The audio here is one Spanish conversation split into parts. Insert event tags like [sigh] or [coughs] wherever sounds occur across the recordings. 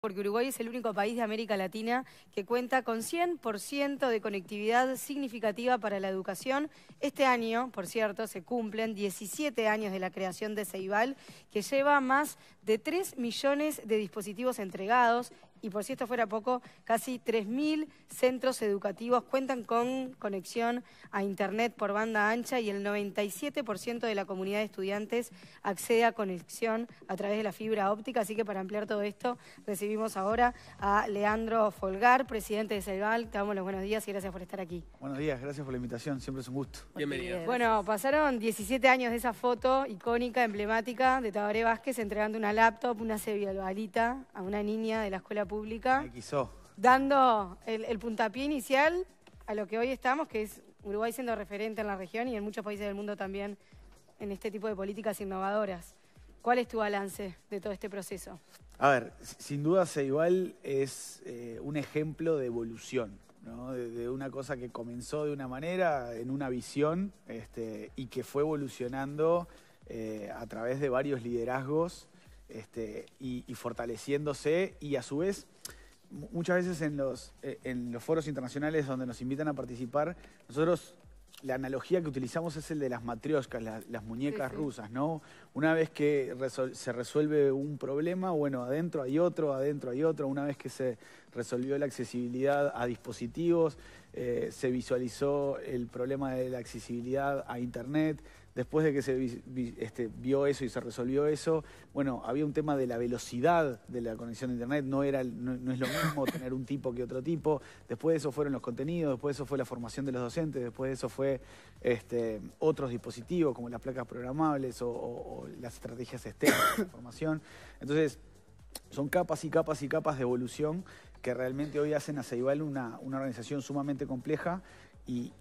porque Uruguay es el único país de América Latina que cuenta con 100% de conectividad significativa para la educación. Este año, por cierto, se cumplen 17 años de la creación de Ceibal, que lleva más de 3 millones de dispositivos entregados y por si esto fuera poco, casi 3.000 centros educativos cuentan con conexión a Internet por banda ancha y el 97% de la comunidad de estudiantes accede a conexión a través de la fibra óptica. Así que para ampliar todo esto, recibimos ahora a Leandro Folgar, presidente de Selval. Te damos los buenos días y gracias por estar aquí. Buenos días, gracias por la invitación, siempre es un gusto. Bienvenido. Bueno, pasaron 17 años de esa foto icónica, emblemática de Tabaré Vázquez entregando una laptop, una cebialbalita a una niña de la escuela pública. Dando el, puntapié inicial a lo que hoy estamos, que es Uruguay siendo referente en la región y en muchos países del mundo también en este tipo de políticas innovadoras. ¿Cuál es tu balance de todo este proceso? A ver, sin duda Ceibal es eh, un ejemplo de evolución, de, una cosa que comenzó de una manera, en una visión, este, y que fue evolucionando eh, a través de varios liderazgos este, y, fortaleciéndose y a su vez muchas veces eh, en los, foros internacionales donde nos invitan a participar, nosotros la analogía que utilizamos es el de las matrioscas, las muñecas rusas, ¿no? Una vez que se resuelve un problema, bueno, adentro hay otro, adentro hay otro. Una vez que se resolvió la accesibilidad a dispositivos, eh, se visualizó el problema de la accesibilidad a Internet, después de que se este, vio eso y se resolvió eso, bueno, había un tema de la velocidad de la conexión a Internet, no, era, no, es lo mismo [coughs] tener un tipo que otro tipo, después de eso fueron los contenidos, después de eso fue la formación de los docentes, después de eso fue este, otros dispositivos como las placas programables o, las estrategias externas de formación. Entonces, son capas y capas y capas de evolución que realmente hoy hacen a Ceibal una, organización sumamente compleja y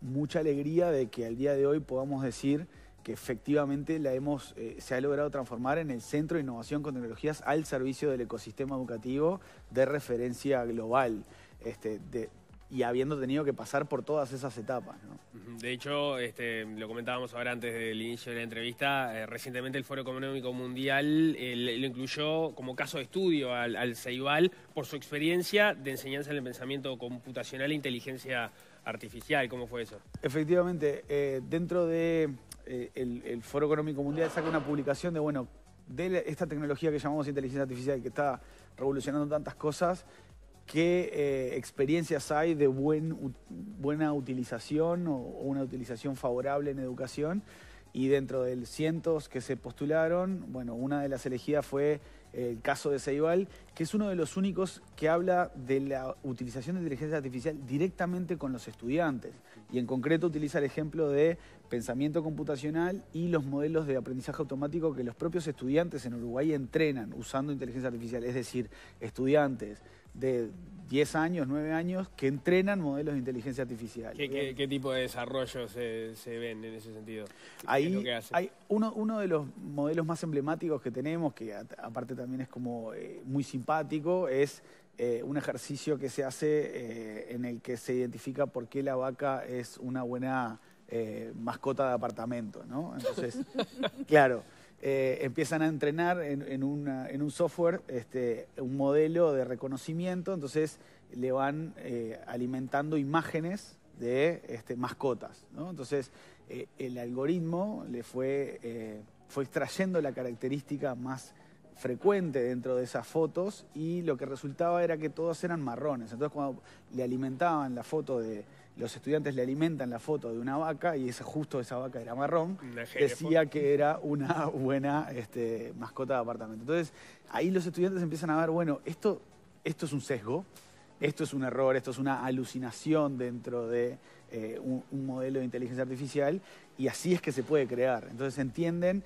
mucha alegría de que al día de hoy podamos decir que efectivamente la hemos, eh, se ha logrado transformar en el Centro de Innovación con Tecnologías al servicio del ecosistema educativo de referencia global. Este, y habiendo tenido que pasar por todas esas etapas. De hecho, este, lo comentábamos ahora antes del inicio de la entrevista, eh, recientemente el Foro Económico Mundial lo incluyó como caso de estudio al, al Ceibal por su experiencia de enseñanza en el pensamiento computacional e inteligencia artificial. ¿Cómo fue eso? Efectivamente, eh, dentro de eh, Foro Económico Mundial saca una publicación de, bueno, de esta tecnología que llamamos inteligencia artificial que está revolucionando tantas cosas, ¿Qué eh, experiencias hay de buena utilización o, una utilización favorable en educación? Y dentro de los cientos que se postularon, bueno, una de las elegidas fue eh, el caso de Ceibal, que es uno de los únicos que habla de la utilización de inteligencia artificial directamente con los estudiantes. Y en concreto utiliza el ejemplo de pensamiento computacional y los modelos de aprendizaje automático que los propios estudiantes en Uruguay entrenan usando inteligencia artificial. Es decir, estudiantes de 10 años, 9 años, que entrenan modelos de inteligencia artificial. ¿Qué, tipo de desarrollo se, se, ven en ese sentido? hay uno, de los modelos más emblemáticos que tenemos, que aparte también es como eh, muy simpático, es eh, un ejercicio que se hace eh, en el que se identifica por qué la vaca es una buena mascota de apartamento, ¿no? Entonces, [laughs] claro. Eh, empiezan a entrenar en, un software este, un modelo de reconocimiento, entonces le van eh, alimentando imágenes de este, mascotas. Entonces eh, el algoritmo le fue, fue extrayendo la característica más frecuente dentro de esas fotos y lo que resultaba era que todos eran marrones. Entonces cuando le alimentaban la foto de, los estudiantes le alimentan la foto de una vaca y justo esa vaca era marrón, decía que era una buena este, mascota de apartamento. Entonces ahí los estudiantes empiezan a ver, bueno, esto, esto es un sesgo, esto es un error, esto es una alucinación dentro de eh, un, modelo de inteligencia artificial y así es que se puede crear. Entonces entienden,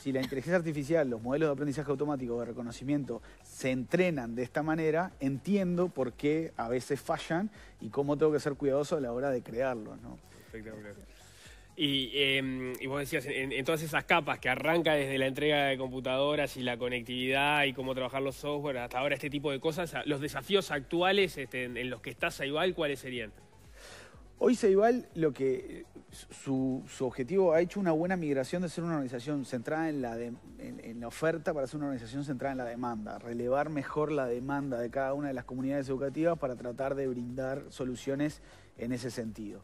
si la inteligencia artificial, los modelos de aprendizaje automático de reconocimiento se entrenan de esta manera, entiendo por qué a veces fallan y cómo tengo que ser cuidadoso a la hora de crearlos. Em, y, vos decías, en, todas esas capas que arranca desde la entrega de computadoras y la conectividad y cómo trabajar los software, hasta ahora este tipo de cosas, los desafíos actuales este, en, los que está Saibal, ¿cuáles serían? Hoy Saibal, lo que su, objetivo ha hecho una buena migración de ser una organización centrada en la, en la oferta para ser una organización centrada en la demanda, relevar mejor la demanda de cada una de las comunidades educativas para tratar de brindar soluciones en ese sentido.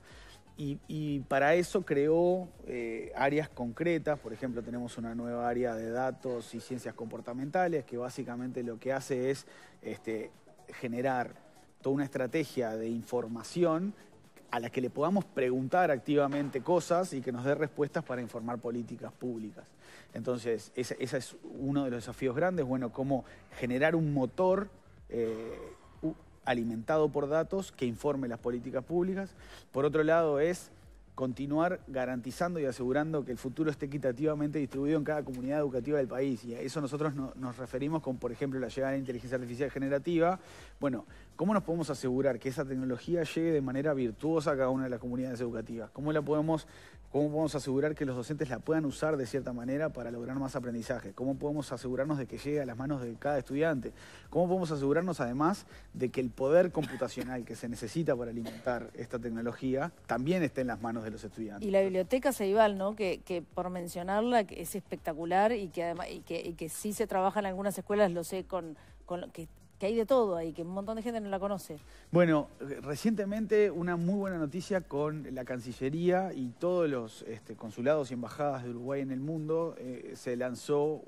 Y, para eso creó eh, áreas concretas, por ejemplo tenemos una nueva área de datos y ciencias comportamentales que básicamente lo que hace es este, generar toda una estrategia de información a la que le podamos preguntar activamente cosas y que nos dé respuestas para informar políticas públicas. Entonces, ese, es uno de los desafíos grandes, bueno, cómo generar un motor eh, alimentado por datos que informe las políticas públicas. Por otro lado es continuar garantizando y asegurando que el futuro esté equitativamente distribuido en cada comunidad educativa del país. Y a eso nosotros nos referimos con, por ejemplo, la llegada de la inteligencia artificial generativa. Bueno, ¿cómo nos podemos asegurar que esa tecnología llegue de manera virtuosa a cada una de las comunidades educativas? ¿Cómo la podemos ¿Cómo podemos asegurar que los docentes la puedan usar de cierta manera para lograr más aprendizaje? ¿Cómo podemos asegurarnos de que llegue a las manos de cada estudiante? ¿Cómo podemos asegurarnos además de que el poder computacional que se necesita para alimentar esta tecnología también esté en las manos de los estudiantes? Y la biblioteca Ceibal, ¿no? que, por mencionarla es espectacular y que, además, que, sí se trabaja en algunas escuelas, lo sé, con, con que que hay de todo ahí, que un montón de gente no la conoce. Bueno, eh, recientemente una muy buena noticia con la Cancillería y todos los este, consulados y embajadas de Uruguay en el mundo, eh, se lanzó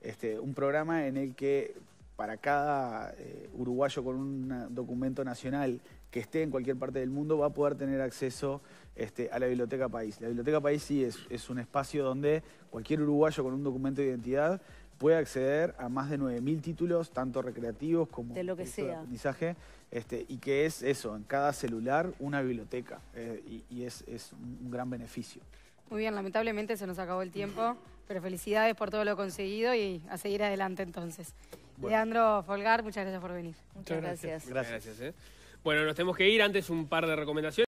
este, un, programa en el que para cada eh, uruguayo con un documento nacional que esté en cualquier parte del mundo va a poder tener acceso este, a la Biblioteca País. La Biblioteca País sí es, un espacio donde cualquier uruguayo con un documento de identidad puede acceder a más de 9.000 títulos, tanto recreativos como de, lo que sea. aprendizaje, este, y que es eso, en cada celular una biblioteca, eh, y, es, un gran beneficio. Muy bien, lamentablemente se nos acabó el tiempo, pero felicidades por todo lo conseguido y a seguir adelante entonces. Leandro Folgar, muchas gracias por venir. Muchas, gracias. Gracias. Eh. Bueno, nos tenemos que ir antes un par de recomendaciones.